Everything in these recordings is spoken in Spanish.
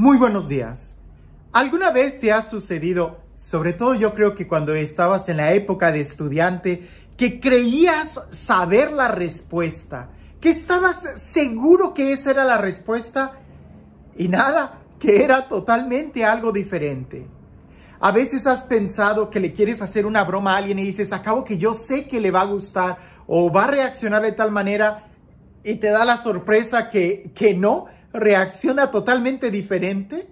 Muy buenos días. ¿Alguna vez te ha sucedido, sobre todo yo creo que cuando estabas en la época de estudiante, que creías saber la respuesta, que estabas seguro que esa era la respuesta y nada, que era totalmente algo diferente? A veces has pensado que le quieres hacer una broma a alguien y dices, acabo que yo sé que le va a gustar o va a reaccionar de tal manera y te da la sorpresa que, que no reacciona totalmente diferente.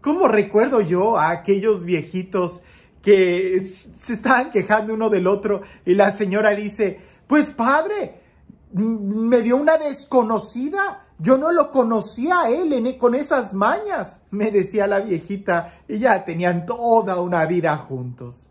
¿Cómo recuerdo yo a aquellos viejitos que se estaban quejando uno del otro y la señora dice, pues padre, me dio una desconocida, yo no lo conocía a él e-, con esas mañas, me decía la viejita, y ya tenían toda una vida juntos.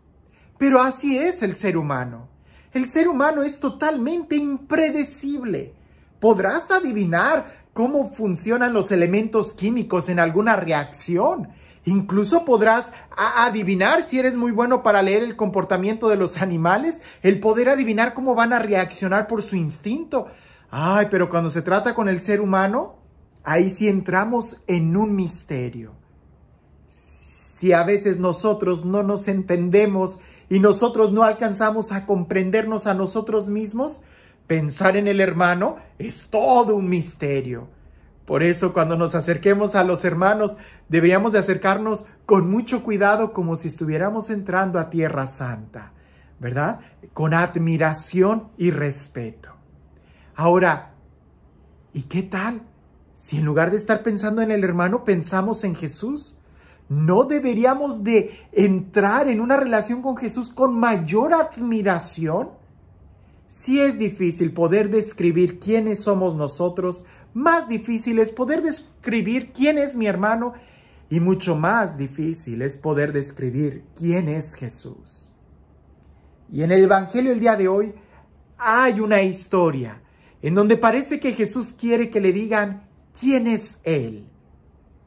Pero así es el ser humano. El ser humano es totalmente impredecible. Podrás adivinar cómo funcionan los elementos químicos en alguna reacción. Incluso podrás adivinar si eres muy bueno para leer el comportamiento de los animales, el poder adivinar cómo van a reaccionar por su instinto. Ay, pero cuando se trata con el ser humano, ahí sí entramos en un misterio. Si a veces nosotros no nos entendemos y nosotros no alcanzamos a comprendernos a nosotros mismos, pensar en el hermano es todo un misterio. Por eso cuando nos acerquemos a los hermanos, deberíamos de acercarnos con mucho cuidado como si estuviéramos entrando a tierra santa, ¿verdad? Con admiración y respeto. Ahora, ¿y qué tal si en lugar de estar pensando en el hermano pensamos en Jesús? ¿No deberíamos de entrar en una relación con Jesús con mayor admiración? Si es difícil poder describir quiénes somos nosotros, más difícil es poder describir quién es mi hermano y mucho más difícil es poder describir quién es Jesús. Y en el Evangelio el día de hoy hay una historia en donde parece que Jesús quiere que le digan quién es Él.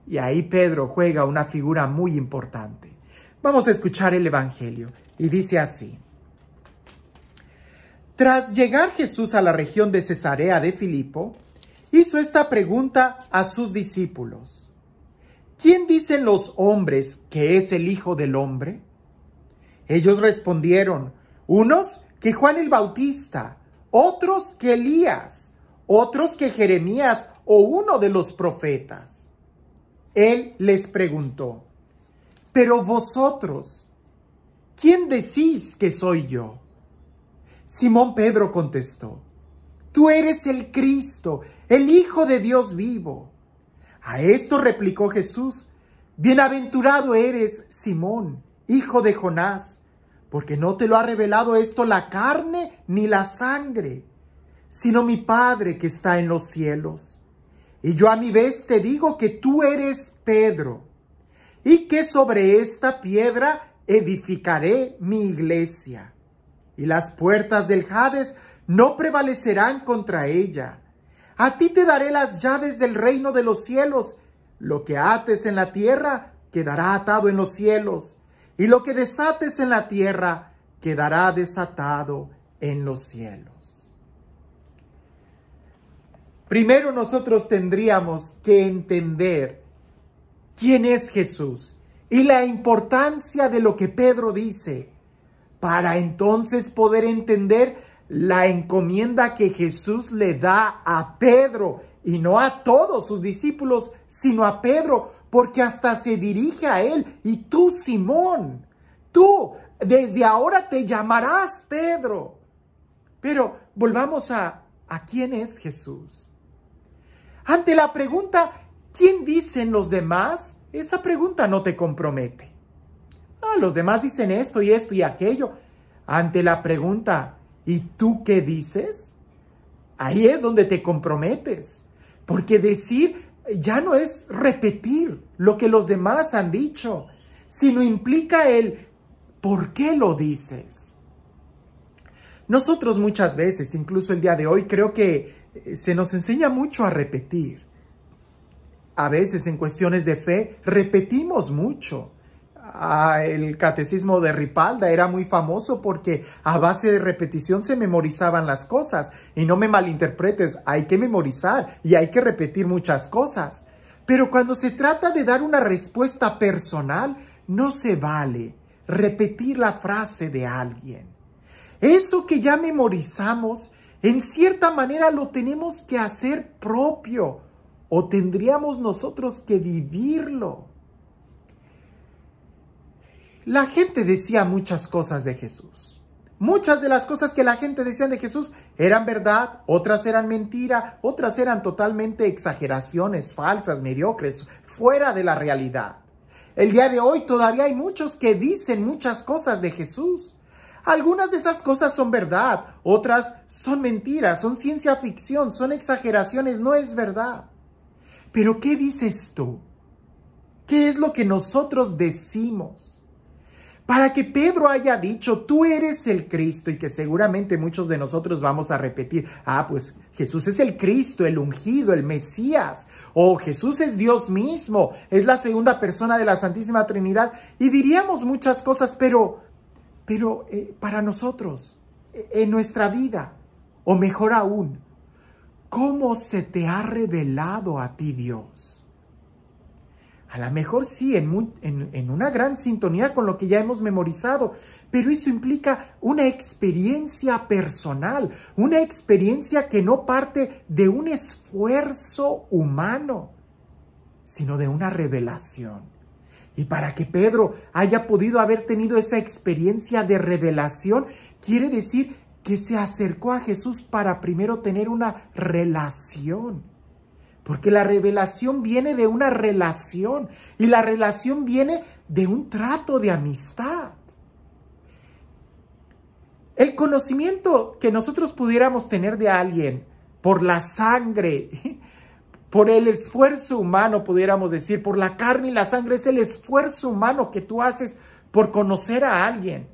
Y ahí Pedro juega una figura muy importante. Vamos a escuchar el Evangelio y dice así. Tras llegar Jesús a la región de Cesarea de Filipo, hizo esta pregunta a sus discípulos. ¿Quién dicen los hombres que es el Hijo del Hombre? Ellos respondieron, unos que Juan el Bautista, otros que Elías, otros que Jeremías o uno de los profetas. Él les preguntó, pero vosotros, ¿quién decís que soy yo? Simón Pedro contestó, Tú eres el Cristo, el Hijo de Dios vivo. A esto replicó Jesús, Bienaventurado eres, Simón, hijo de Jonás, porque no te lo ha revelado esto la carne ni la sangre, sino mi Padre que está en los cielos. Y yo a mi vez te digo que tú eres Pedro, y que sobre esta piedra edificaré mi iglesia y las puertas del Hades no prevalecerán contra ella. A ti te daré las llaves del reino de los cielos. Lo que ates en la tierra quedará atado en los cielos, y lo que desates en la tierra quedará desatado en los cielos. Primero nosotros tendríamos que entender quién es Jesús y la importancia de lo que Pedro dice para entonces poder entender la encomienda que Jesús le da a Pedro y no a todos sus discípulos, sino a Pedro, porque hasta se dirige a él. Y tú, Simón, tú, desde ahora te llamarás Pedro. Pero volvamos a, ¿a quién es Jesús? Ante la pregunta, ¿quién dicen los demás? Esa pregunta no te compromete. Ah, los demás dicen esto y esto y aquello. Ante la pregunta, ¿y tú qué dices? Ahí es donde te comprometes. Porque decir ya no es repetir lo que los demás han dicho, sino implica el ¿por qué lo dices? Nosotros muchas veces, incluso el día de hoy, creo que eh, se nos enseña mucho a repetir. A veces en cuestiones de fe repetimos mucho. Ah, el catecismo de Ripalda era muy famoso porque a base de repetición se memorizaban las cosas. Y no me malinterpretes, hay que memorizar y hay que repetir muchas cosas. Pero cuando se trata de dar una respuesta personal, no se vale repetir la frase de alguien. Eso que ya memorizamos, en cierta manera lo tenemos que hacer propio o tendríamos nosotros que vivirlo la gente decía muchas cosas de Jesús. Muchas de las cosas que la gente decía de Jesús eran verdad, otras eran mentira, otras eran totalmente exageraciones falsas, mediocres, fuera de la realidad. El día de hoy todavía hay muchos que dicen muchas cosas de Jesús. Algunas de esas cosas son verdad, otras son mentiras, son ciencia ficción, son exageraciones, no es verdad. Pero ¿qué dices tú? ¿Qué es lo que nosotros decimos? para que Pedro haya dicho, tú eres el Cristo y que seguramente muchos de nosotros vamos a repetir, ah, pues Jesús es el Cristo, el ungido, el Mesías, o Jesús es Dios mismo, es la segunda persona de la Santísima Trinidad, y diríamos muchas cosas, pero, pero eh, para nosotros, eh, en nuestra vida, o mejor aún, ¿cómo se te ha revelado a ti Dios? A lo mejor sí, en, en una gran sintonía con lo que ya hemos memorizado, pero eso implica una experiencia personal, una experiencia que no parte de un esfuerzo humano, sino de una revelación. Y para que Pedro haya podido haber tenido esa experiencia de revelación, quiere decir que se acercó a Jesús para primero tener una relación. Porque la revelación viene de una relación y la relación viene de un trato de amistad. El conocimiento que nosotros pudiéramos tener de alguien por la sangre, por el esfuerzo humano, pudiéramos decir, por la carne y la sangre, es el esfuerzo humano que tú haces por conocer a alguien.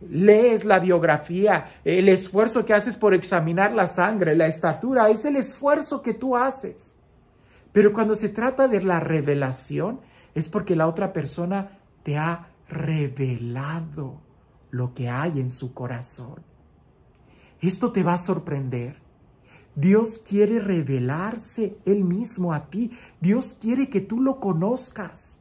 Lees la biografía, el esfuerzo que haces por examinar la sangre, la estatura, es el esfuerzo que tú haces. Pero cuando se trata de la revelación, es porque la otra persona te ha revelado lo que hay en su corazón. Esto te va a sorprender. Dios quiere revelarse Él mismo a ti. Dios quiere que tú lo conozcas.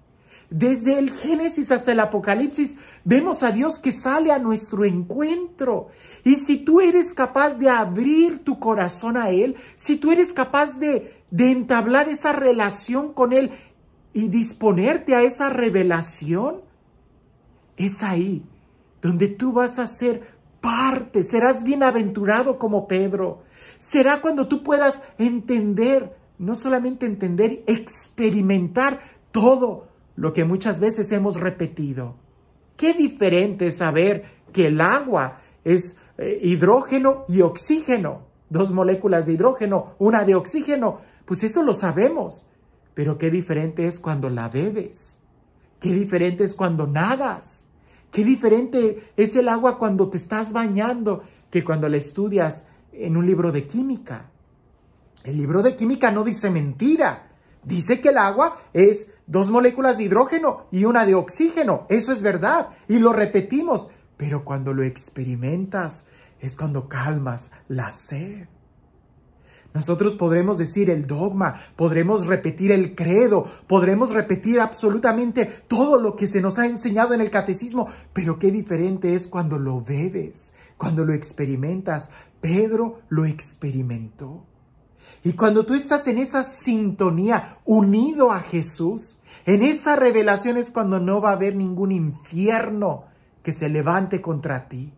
Desde el Génesis hasta el Apocalipsis vemos a Dios que sale a nuestro encuentro. Y si tú eres capaz de abrir tu corazón a Él, si tú eres capaz de de entablar esa relación con Él y disponerte a esa revelación, es ahí donde tú vas a ser parte, serás bienaventurado como Pedro. Será cuando tú puedas entender, no solamente entender, experimentar todo lo que muchas veces hemos repetido. Qué diferente saber que el agua es eh, hidrógeno y oxígeno, dos moléculas de hidrógeno, una de oxígeno, pues eso lo sabemos. Pero qué diferente es cuando la bebes. Qué diferente es cuando nadas. Qué diferente es el agua cuando te estás bañando que cuando la estudias en un libro de química. El libro de química no dice mentira. Dice que el agua es dos moléculas de hidrógeno y una de oxígeno. Eso es verdad. Y lo repetimos. Pero cuando lo experimentas es cuando calmas la sed. Nosotros podremos decir el dogma, podremos repetir el credo, podremos repetir absolutamente todo lo que se nos ha enseñado en el catecismo, pero qué diferente es cuando lo bebes, cuando lo experimentas. Pedro lo experimentó. Y cuando tú estás en esa sintonía, unido a Jesús, en esa revelación es cuando no va a haber ningún infierno que se levante contra ti.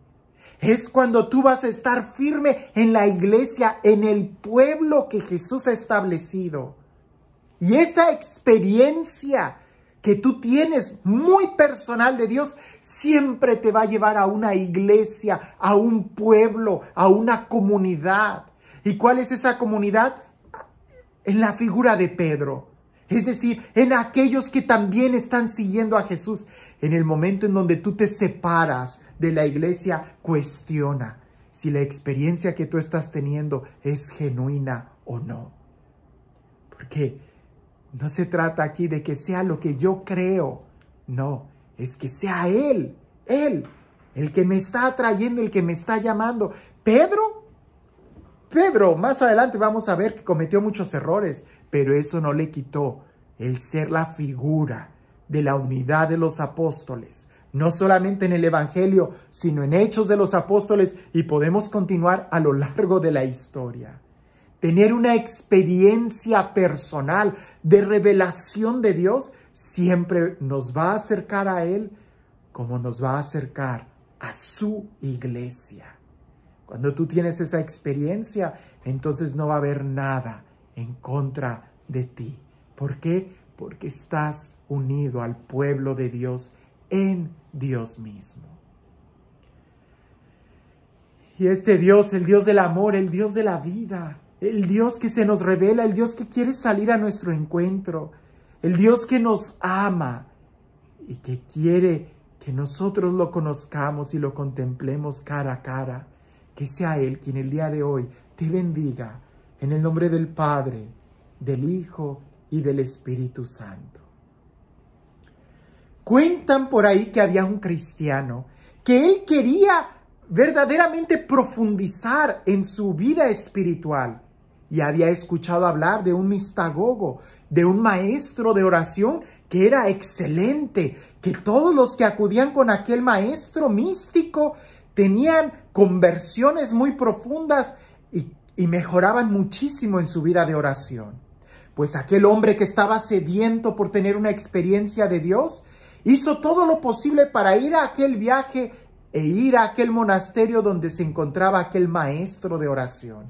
Es cuando tú vas a estar firme en la iglesia, en el pueblo que Jesús ha establecido. Y esa experiencia que tú tienes muy personal de Dios siempre te va a llevar a una iglesia, a un pueblo, a una comunidad. ¿Y cuál es esa comunidad? En la figura de Pedro. Es decir, en aquellos que también están siguiendo a Jesús. En el momento en donde tú te separas de la iglesia, cuestiona si la experiencia que tú estás teniendo es genuina o no. Porque no se trata aquí de que sea lo que yo creo, no, es que sea Él, Él, el que me está atrayendo, el que me está llamando. Pedro, Pedro, más adelante vamos a ver que cometió muchos errores, pero eso no le quitó el ser la figura de la unidad de los apóstoles, no solamente en el Evangelio, sino en Hechos de los Apóstoles y podemos continuar a lo largo de la historia. Tener una experiencia personal de revelación de Dios siempre nos va a acercar a Él como nos va a acercar a su iglesia. Cuando tú tienes esa experiencia, entonces no va a haber nada en contra de ti. ¿Por qué? Porque estás unido al pueblo de Dios en Dios mismo. Y este Dios, el Dios del amor, el Dios de la vida, el Dios que se nos revela, el Dios que quiere salir a nuestro encuentro, el Dios que nos ama y que quiere que nosotros lo conozcamos y lo contemplemos cara a cara. Que sea Él quien el día de hoy te bendiga en el nombre del Padre, del Hijo y del Espíritu Santo. Cuentan por ahí que había un cristiano que él quería verdaderamente profundizar en su vida espiritual y había escuchado hablar de un mistagogo, de un maestro de oración que era excelente, que todos los que acudían con aquel maestro místico tenían conversiones muy profundas y, mejoraban muchísimo en su vida de oración. Pues aquel hombre que estaba sediento por tener una experiencia de Dios, Hizo todo lo posible para ir a aquel viaje e ir a aquel monasterio donde se encontraba aquel maestro de oración.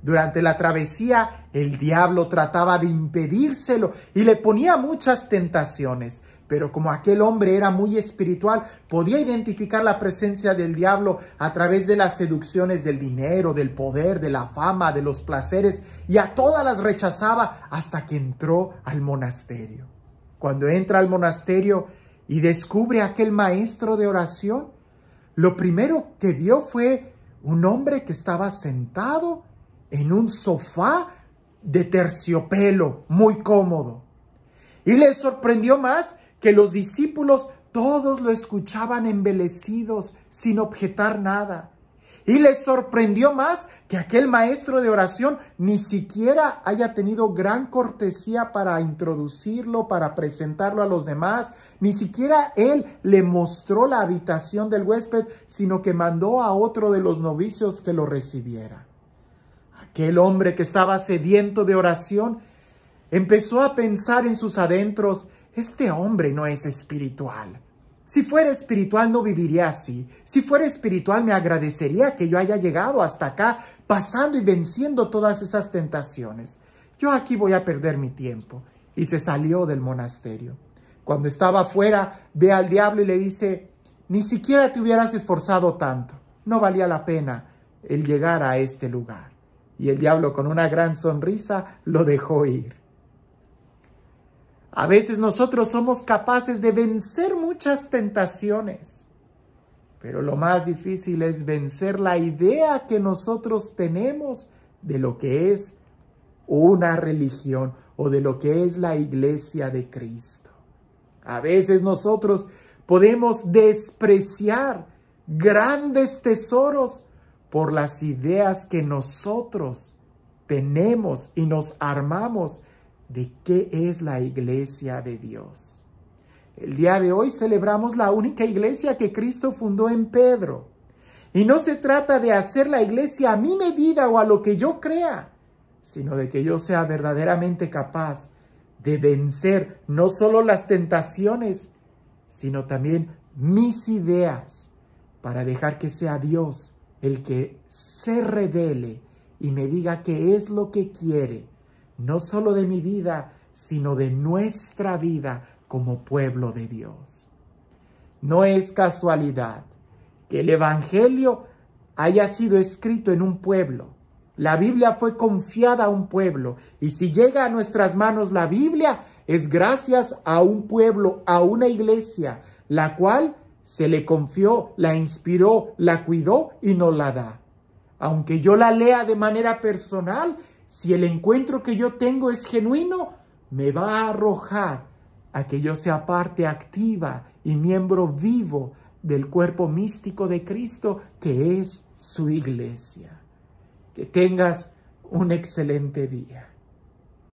Durante la travesía, el diablo trataba de impedírselo y le ponía muchas tentaciones. Pero como aquel hombre era muy espiritual, podía identificar la presencia del diablo a través de las seducciones del dinero, del poder, de la fama, de los placeres, y a todas las rechazaba hasta que entró al monasterio. Cuando entra al monasterio, y descubre aquel maestro de oración, lo primero que vio fue un hombre que estaba sentado en un sofá de terciopelo, muy cómodo. Y le sorprendió más que los discípulos todos lo escuchaban embelecidos, sin objetar nada. Y les sorprendió más que aquel maestro de oración ni siquiera haya tenido gran cortesía para introducirlo, para presentarlo a los demás. Ni siquiera él le mostró la habitación del huésped, sino que mandó a otro de los novicios que lo recibiera. Aquel hombre que estaba sediento de oración empezó a pensar en sus adentros, este hombre no es espiritual. Si fuera espiritual no viviría así. Si fuera espiritual me agradecería que yo haya llegado hasta acá pasando y venciendo todas esas tentaciones. Yo aquí voy a perder mi tiempo. Y se salió del monasterio. Cuando estaba afuera, ve al diablo y le dice, ni siquiera te hubieras esforzado tanto. No valía la pena el llegar a este lugar. Y el diablo con una gran sonrisa lo dejó ir. A veces nosotros somos capaces de vencer muchas tentaciones, pero lo más difícil es vencer la idea que nosotros tenemos de lo que es una religión o de lo que es la iglesia de Cristo. A veces nosotros podemos despreciar grandes tesoros por las ideas que nosotros tenemos y nos armamos de qué es la iglesia de Dios. El día de hoy celebramos la única iglesia que Cristo fundó en Pedro. Y no se trata de hacer la iglesia a mi medida o a lo que yo crea, sino de que yo sea verdaderamente capaz de vencer no solo las tentaciones, sino también mis ideas, para dejar que sea Dios el que se revele y me diga qué es lo que quiere no solo de mi vida, sino de nuestra vida como pueblo de Dios. No es casualidad que el Evangelio haya sido escrito en un pueblo. La Biblia fue confiada a un pueblo y si llega a nuestras manos la Biblia es gracias a un pueblo, a una iglesia, la cual se le confió, la inspiró, la cuidó y nos la da. Aunque yo la lea de manera personal, si el encuentro que yo tengo es genuino, me va a arrojar a que yo sea parte activa y miembro vivo del cuerpo místico de Cristo que es su iglesia. Que tengas un excelente día.